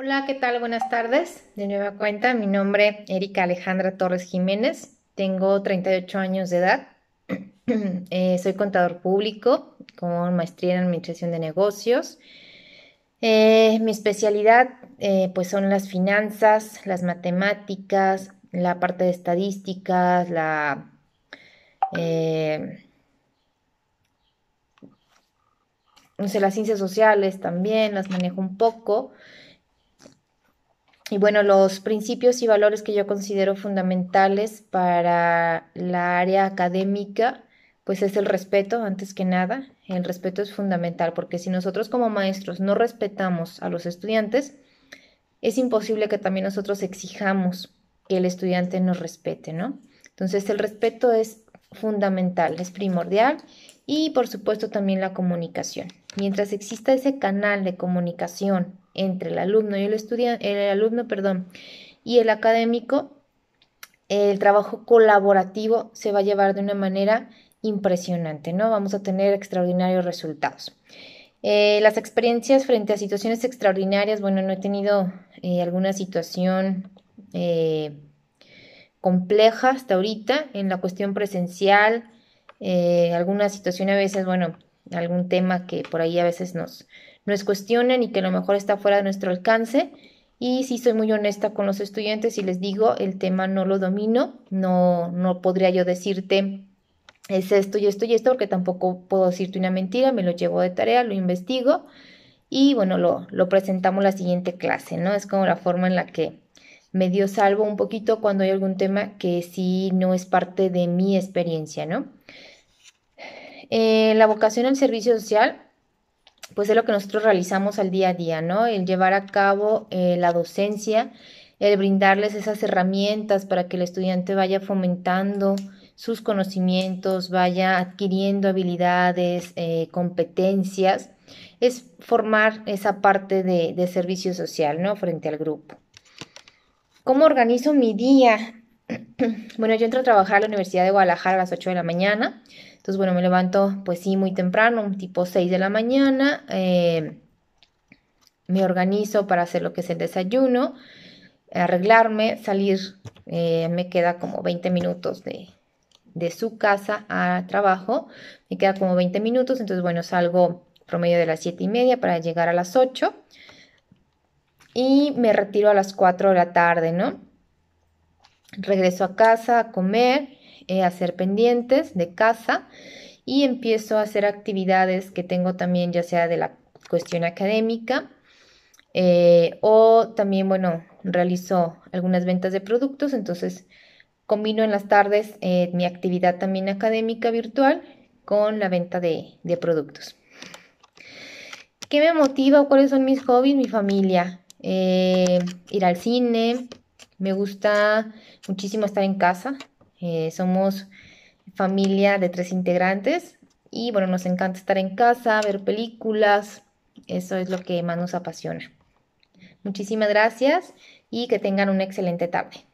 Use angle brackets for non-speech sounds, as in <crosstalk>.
Hola, ¿qué tal? Buenas tardes. De nueva cuenta, mi nombre es Erika Alejandra Torres Jiménez. Tengo 38 años de edad. <clears throat> Eh, soy contador público con maestría en administración de negocios. Eh, mi especialidad eh, pues son las finanzas, las matemáticas, la parte de estadísticas, la... las ciencias sociales también, las manejo un poco. Y bueno, los principios y valores que yo considero fundamentales para la área académica, pues es el respeto, antes que nada. El respeto es fundamental, porque si nosotros como maestros no respetamos a los estudiantes, es imposible que también nosotros exijamos que el estudiante nos respete, ¿no? Entonces el respeto es fundamental, es primordial y por supuesto también la comunicación. Mientras exista ese canal de comunicación entre el alumno y el estudiante, el alumno, perdón, y el académico, el trabajo colaborativo se va a llevar de una manera impresionante, ¿no? Vamos a tener extraordinarios resultados. Eh, las experiencias frente a situaciones extraordinarias, bueno, no he tenido eh, alguna situación eh, compleja hasta ahorita en la cuestión presencial, alguna situación a veces, bueno, algún tema que por ahí a veces nos, nos y que a lo mejor está fuera de nuestro alcance. Y si soy muy honesta con los estudiantes y les digo, el tema no lo domino, no, no podría yo decirte es esto y esto y esto, porque tampoco puedo decirte una mentira, me lo llevo de tarea, lo investigo y bueno, lo, lo presentamos la siguiente clase, ¿no? Es como la forma en la que me dio salvo un poquito cuando hay algún tema que sí no es parte de mi experiencia, ¿no? Eh, la vocación al servicio social, pues es lo que nosotros realizamos al día a día, ¿no? El llevar a cabo eh, la docencia, el brindarles esas herramientas para que el estudiante vaya fomentando sus conocimientos, vaya adquiriendo habilidades, eh, competencias, es formar esa parte de, de servicio social, ¿no? Frente al grupo. ¿Cómo organizo mi día? Bueno, yo entro a trabajar a la Universidad de Guadalajara a las 8 de la mañana. Entonces, bueno, me levanto, pues sí, muy temprano, tipo 6 de la mañana. Eh, me organizo para hacer lo que es el desayuno, arreglarme, salir. Eh, me queda como 20 minutos de, de su casa a trabajo. Me queda como 20 minutos, entonces bueno, salgo promedio de las 7 y media para llegar a las 8 y me retiro a las 4 de la tarde, ¿no? regreso a casa a comer, eh, a hacer pendientes de casa y empiezo a hacer actividades que tengo también ya sea de la cuestión académica eh, o también, bueno, realizo algunas ventas de productos, entonces combino en las tardes eh, mi actividad también académica virtual con la venta de, productos. ¿Qué me motiva? ¿Cuáles son mis hobbies? Mi familia. ir al cine, me gusta muchísimo estar en casa. Eh, somos familia de tres integrantes y bueno, nos encanta estar en casa, ver películas. Eso es lo que más nos apasiona. Muchísimas gracias y que tengan una excelente tarde.